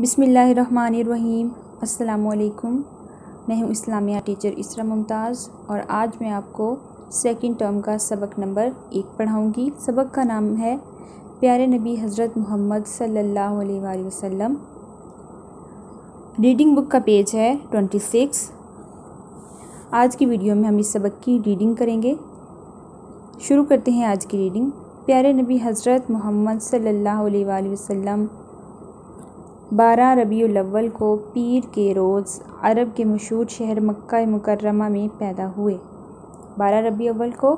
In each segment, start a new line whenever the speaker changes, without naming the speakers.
बिसमीम् अल्लाम मैं हूं इस्लामिया टीचर इसरा मुमताज़ और आज मैं आपको सेकंड टर्म का सबक नंबर एक पढ़ाऊंगी सबक का नाम है प्यारे नबी हज़रत मोहम्मद सल्लल्लाहु अलैहि वसल्लम रीडिंग बुक का पेज है ट्वेंटी सिक्स आज की वीडियो में हम इस सबक की रीडिंग करेंगे शुरू करते हैं आज की रीडिंग प्यारे नबी हज़रत मोहम्मद सल्लल्लाहु अलैहि वसल्लम बारह रबी अव्वल को पीर के रोज़ अरब के मशहूर शहर मक्का मुकर्रमा में पैदा हुए बारह रबी अव्वल को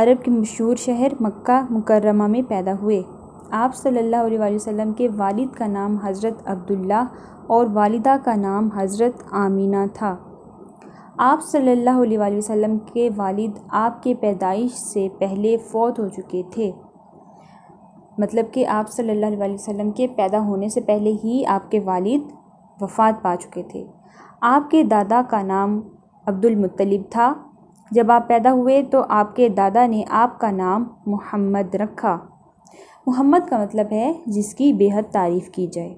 अरब के मशहूर शहर मक्का मुकर्रमा में पैदा हुए आप सल्लल्लाहु अलैहि वसल्लम के वालिद का नाम हज़रत अब्दुल्ला और वालिदा का नाम हज़रत आमीना था आप सल्लल्लाहु अलैहि वसल्लम के वालिद आपके पैदाइश से पहले फ़ौत हो चुके थे मतलब कि आप सल्लल्लाहु अलैहि वसल्लम के पैदा होने से पहले ही आपके वालिद वफ़ात पा चुके थे आपके दादा का नाम अब्दुल मुत्तलिब था जब आप पैदा हुए तो आपके दादा ने आपका नाम मोहम्मद रखा मोहम्मद का मतलब है जिसकी बेहद तारीफ़ की जाए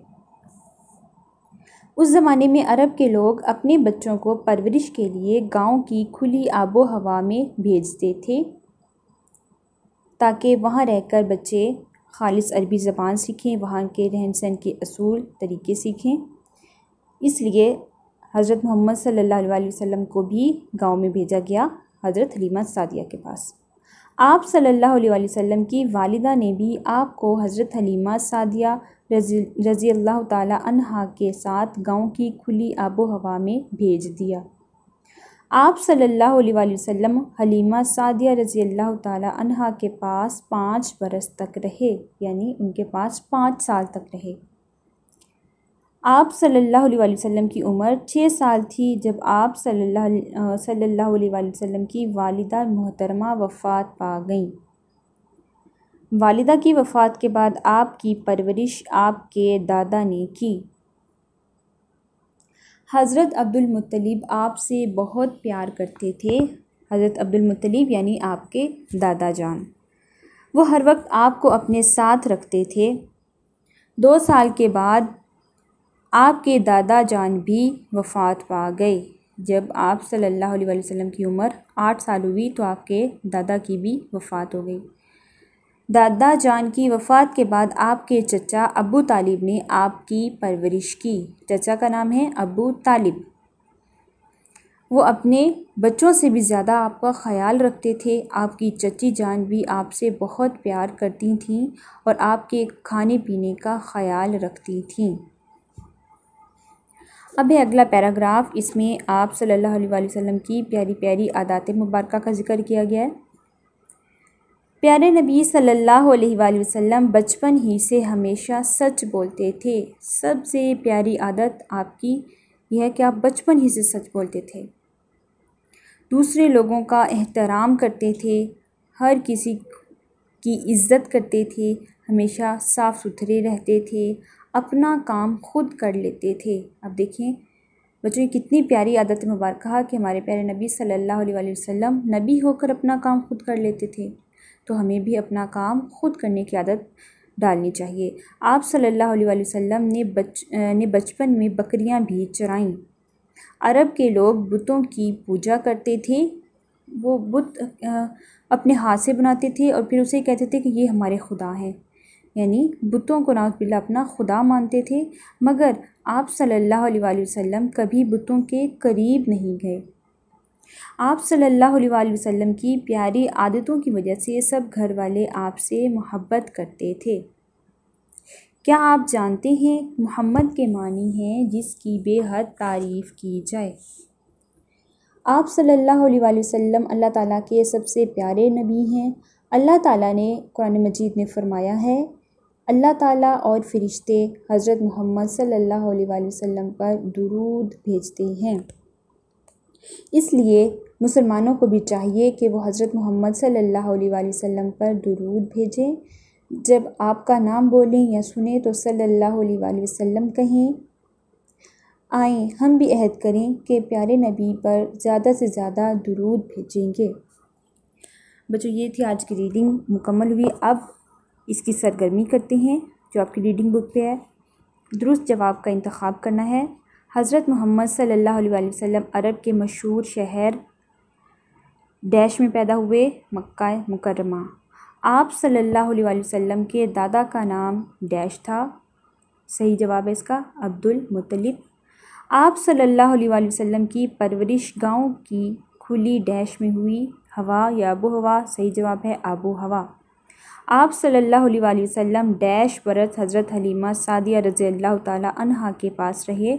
उस ज़माने में अरब के लोग अपने बच्चों को परवरिश के लिए गांव की खुली आबो हवा में भेजते थे ताकि वहाँ रहकर बच्चे खालिस अरबी ज़बान सीखें वहाँ के रहन सहन के असूल तरीके सीखें इसलिए हज़रत मोहम्मद सल्लल्लाहु अलैहि वसल्लम को भी गांव में भेजा गया हज़रत हलीमा सादिया के पास आप सल्लल्लाहु अलैहि वसल्लम की वालिदा ने भी आपको हज़रत हलीमा सादिया रजी रज़ी अल्लाह ताली के साथ गांव की खुली आबो हवा में भेज दिया आप सल्लल्लाहु अलैहि वसल्लम हलीमा सादिया रज़ी अल्लाह तहा के पास पाँच बरस तक रहे यानी उनके पास पाँच साल तक रहे आप सल्लल्लाहु अलैहि वसल्लम की उम्र छः साल थी जब आप सल्लल्लाहु सल्लल्लाहु अलैहि वसल्लम की वालिदा मोहतरमा वफ़ात पा गईं वालिदा की वफ़ात के बाद आपकी परवरिश आपके दादा ने की हज़रत अब्दुल मुत्तलिब आपसे बहुत प्यार करते थे हज़रत अब्दुल मुत्तलिब यानी आपके दादा जान वो हर वक्त आपको अपने साथ रखते थे दो साल के बाद आपके दादा जान भी वफ़ात पा गए जब आप सल्लल्लाहु अलैहि वसल्लम की उम्र आठ साल हुई तो आपके दादा की भी वफ़ात हो गई दादा जान की वफ़ात के बाद आपके चचा अबू तालिब ने आपकी परवरिश की चचा का नाम है अबू तालिब वो अपने बच्चों से भी ज़्यादा आपका ख्याल रखते थे आपकी चची जान भी आपसे बहुत प्यार करती थीं और आपके खाने पीने का ख्याल रखती थीं अब है अगला पैराग्राफ इसमें आप सल्लल्लाहु अलैहि वसल्लम की प्यारी प्यारी आदात मुबारक का जिक्र किया गया है प्यारे नबी सल्लल्लाहु अलैहि वसल्लम बचपन ही से हमेशा सच बोलते थे सबसे प्यारी आदत आपकी यह है कि आप बचपन ही से सच बोलते थे दूसरे लोगों का एहतराम करते थे हर किसी की इज्जत करते थे हमेशा साफ़ सुथरे रहते थे अपना काम खुद कर लेते थे अब देखें बच्चों की कितनी प्यारी आदत मुबारक कि हमारे प्यारे नबी सल्लल्लाहु अलैहि वसल्लम नबी होकर अपना काम खुद कर लेते थे तो हमें भी अपना काम खुद करने की आदत डालनी चाहिए आप सल्लल्लाहु अलैहि वसल्लम ने बच ने बचपन में बकरियां भी चराईं अरब के लोग बुतों की पूजा करते थे वो बुत अपने हाथ से बनाते थे और फिर उसे कहते थे कि ये हमारे खुदा हैं यानी बुतों को नाउबिल्ला अपना खुदा मानते थे मगर आप सल्लल्लाहु अलैहि वसल्लम कभी बुतों के करीब नहीं गए आप सल्लल्लाहु अलैहि वसल्लम की प्यारी आदतों की वजह से सब घर वाले आपसे मोहब्बत करते थे क्या आप जानते हैं मोहम्मद के मानी हैं जिसकी बेहद तारीफ़ की जाए आप सल्लल्लाहु अलैहि वसल्लम अल्लाह ताला के सबसे प्यारे नबी हैं अल्लाह ताला ने कुरान मजीद में फ़रमाया है अल्लाह ताला और फ़रिश्ते हज़रत मोहम्मद सल्लल्लाहु अलैहि वसल्लम पर दुरूद भेजते हैं इसलिए मुसलमानों को भी चाहिए कि वो हज़रत मोहम्मद सल्लल्लाहु अलैहि वसल्लम पर दुरूद भेजें जब आपका नाम बोलें या सुने तो सल्लल्लाहु अलैहि वसल्लम कहें आए हम भी अहद करें कि प्यारे नबी पर ज़्यादा से ज़्यादा दुरूद भेजेंगे बच्चों ये थी आज की रीडिंग मुकम्मल हुई अब इसकी सरगर्मी करते हैं जो आपकी रीडिंग बुक पे है दुरुस्त जवाब का इंतखब करना है हज़रत मोहम्मद सल्लल्लाहु अलैहि वसल्लम अरब के मशहूर शहर डैश में पैदा हुए मक्का मुकरमा आप सल्लल्लाहु अलैहि वसल्लम के दादा का नाम डैश था सही जवाब है इसका अब्दुल मुतलिब आप सल्लल्लाहु अलैहि वसल्लम की परवरिश गांव की खुली डैश में हुई हवा या आबो हवा सही जवाब है आबो हवा आप सल्लल्लाहु अलैहि वसल्लम डैश बरत हज़रत हलीमा सादिया रज़ी अल्लाह ताला के पास रहे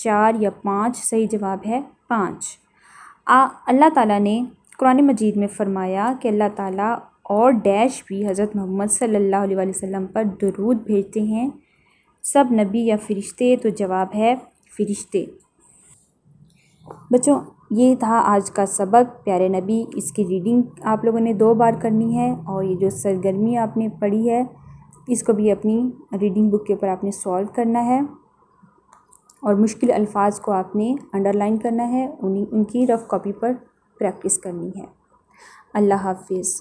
चार या पाँच सही जवाब है पाँच अल्लाह ताला ने कुरान मजीद में फ़रमाया कि अल्लाह ताला और डैश भी हज़रत मोहम्मद सल्लल्लाहु अलैहि वसल्लम पर दरूद भेजते हैं सब नबी या फ़रिश्ते तो जवाब है फ़रिश्ते बच्चों ये था आज का सबक प्यारे नबी इसकी रीडिंग आप लोगों ने दो बार करनी है और ये जो सरगर्मी आपने पढ़ी है इसको भी अपनी रीडिंग बुक के ऊपर आपने सॉल्व करना है और मुश्किल अल्फाज को आपने अंडरलाइन करना है उन्हीं उनकी रफ़ कॉपी पर प्रैक्टिस करनी है अल्लाह हाफिज़